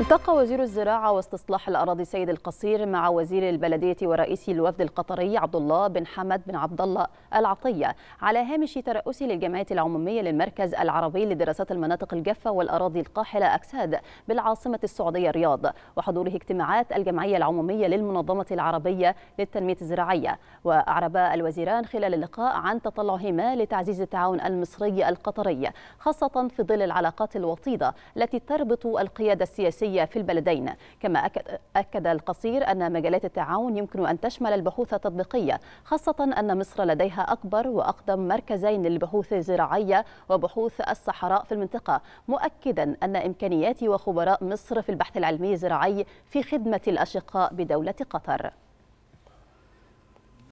التقى وزير الزراعة واستصلاح الأراضي سيد القصير مع وزير البلدية ورئيس الوفد القطري عبد الله بن حمد بن عبد الله العطية على هامش ترأسه للجمعية العمومية للمركز العربي لدراسات المناطق الجافة والأراضي القاحلة أكساد بالعاصمة السعودية الرياض وحضوره اجتماعات الجمعية العمومية للمنظمة العربية للتنمية الزراعية وأعرب الوزيران خلال اللقاء عن تطلعهما لتعزيز التعاون المصري القطري خاصة في ظل العلاقات الوطيدة التي تربط القيادة السياسية الدراسية في البلدين كما أكد القصير أن مجالات التعاون يمكن أن تشمل البحوث التطبيقية خاصة أن مصر لديها أكبر وأقدم مركزين للبحوث الزراعية وبحوث الصحراء في المنطقة مؤكدا أن إمكانيات وخبراء مصر في البحث العلمي الزراعي في خدمة الأشقاء بدولة قطر